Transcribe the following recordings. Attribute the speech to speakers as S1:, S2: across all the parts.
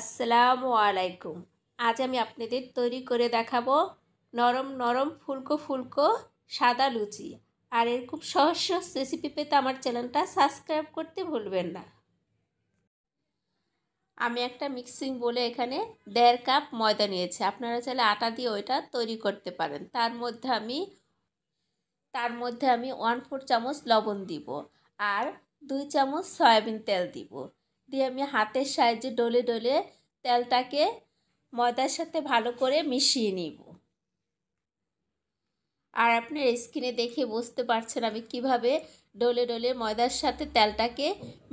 S1: আসসালামু আলাইকুম আজ আমি আপনাদের তৈরি করে দেখাবো নরম নরম ফুলকো ফুলকো সাদা লুচি আর এর সহজ সহজ রেসিপি পেতে আমার চ্যানেলটা সাবস্ক্রাইব করতে ভুলবেন না আমি একটা মিক্সিং বলে এখানে দেড় কাপ ময়দা নিয়েছি আপনারা চাইলে আটা দিয়ে ওইটা তৈরি করতে পারেন তার মধ্যে আমি তার মধ্যে আমি ওয়ান ফোর চামচ লবণ দিব আর দুই চামচ সয়াবিন তেল দিব দিয়ে আমি হাতের সাহায্যে ডলে ডলে তেলটাকে ময়দার সাথে ভালো করে মিশিয়ে নিব আর আপনার স্ক্রিনে দেখে বুঝতে পারছেন আমি কিভাবে ডলে ডলে ময়দার সাথে তেলটাকে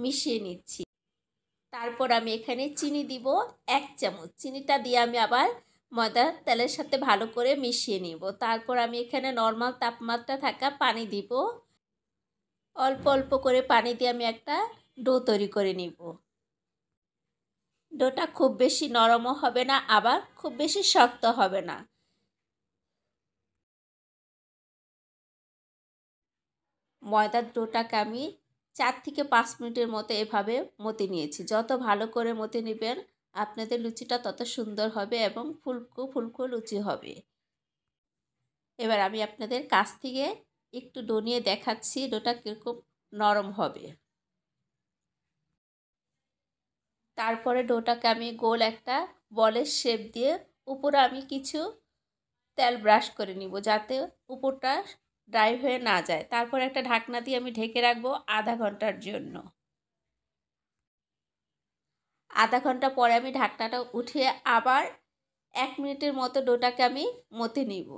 S1: মিশিয়ে নিচ্ছি তারপর আমি এখানে চিনি দিব এক চামচ চিনিটা দিয়ে আমি আবার ময়দা তেলের সাথে ভালো করে মিশিয়ে নিব তারপর আমি এখানে নর্মাল তাপমাত্রা থাকা পানি দিব অল্প অল্প করে পানি দিয়ে আমি একটা ডো তৈরি করে নিব ডোটা খুব বেশি নরমও হবে না আবার খুব বেশি শক্ত হবে না ময়দার ডোটাকে আমি চার থেকে পাঁচ মিনিটের মতো এভাবে মতি নিয়েছি যত ভালো করে মতে নেবেন আপনাদের লুচিটা তত সুন্দর হবে এবং ফুলকো ফুলকো লুচি হবে এবার আমি আপনাদের কাছ থেকে একটু ডো দেখাচ্ছি ডোটা কীরকম নরম হবে তারপরে ডোটাকে আমি গোল একটা বলের শেপ দিয়ে উপরে আমি কিছু তেল ব্রাশ করে নিব যাতে উপরটা ড্রাই হয়ে না যায় তারপর একটা ঢাকনা দিয়ে আমি ঢেকে রাখবো আধা ঘন্টার জন্য আধা ঘন্টা পরে আমি ঢাকনাটা উঠিয়ে আবার এক মিনিটের মতো ডোটাকে আমি মতে নিব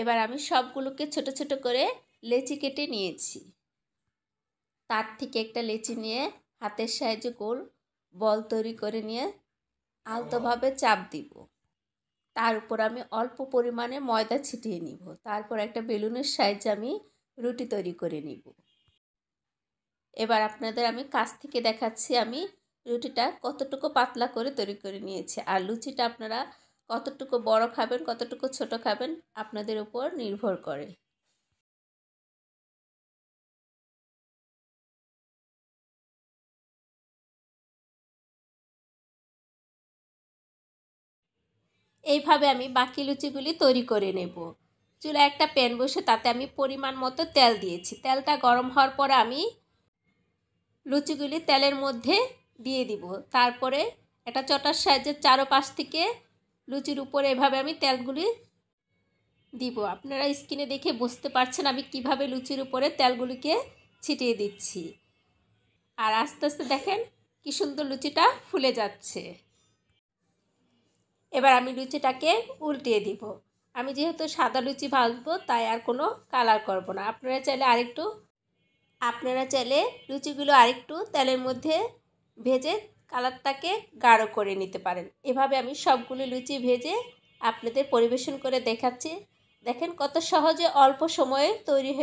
S1: এবার আমি সবগুলোকে ছোট ছোট করে লেচি কেটে নিয়েছি তার থেকে একটা লেচি নিয়ে হাতের সাহায্যে গোল বল তৈরি করে নিয়ে আলতোভাবে চাপ দিব তার উপর আমি অল্প পরিমাণে ময়দা ছিটিয়ে নিব তারপর একটা বেলুনের সাহায্যে আমি রুটি তৈরি করে নিব এবার আপনাদের আমি কাছ থেকে দেখাচ্ছি আমি রুটিটা কতটুকু পাতলা করে তৈরি করে নিয়েছি আর লুচিটা আপনারা কতটুকু বড় খাবেন কতটুকু ছোট খাবেন আপনাদের উপর নির্ভর করে এইভাবে আমি বাকি লুচিগুলি তৈরি করে নেব চুলা একটা প্যান বসে তাতে আমি পরিমাণ মতো তেল দিয়েছি তেলটা গরম হওয়ার পর আমি লুচিগুলি তেলের মধ্যে দিয়ে দিব তারপরে একটা চটার সাহায্যে চারোপাশ থেকে লুচির উপরে এভাবে আমি তেলগুলি দিব আপনারা স্কিনে দেখে বুঝতে পারছেন আমি কিভাবে লুচির উপরে তেলগুলিকে ছিটিয়ে দিচ্ছি আর আস্তে আস্তে দেখেন কি সুন্দর লুচিটা ফুলে যাচ্ছে এবার আমি লুচিটাকে উল্টিয়ে দিব আমি যেহেতু সাদা লুচি ভাজবো তাই আর কোনো কালার করব না আপনারা চাইলে আরেকটু আপনারা চাইলে লুচিগুলো আরেকটু তেলের মধ্যে ভেজে কালারটাকে গাঢ় করে নিতে পারেন এভাবে আমি সবগুলো লুচি ভেজে আপনাদের পরিবেশন করে দেখাচ্ছি দেখেন কত সহজে অল্প সময়ে তৈরি হয়ে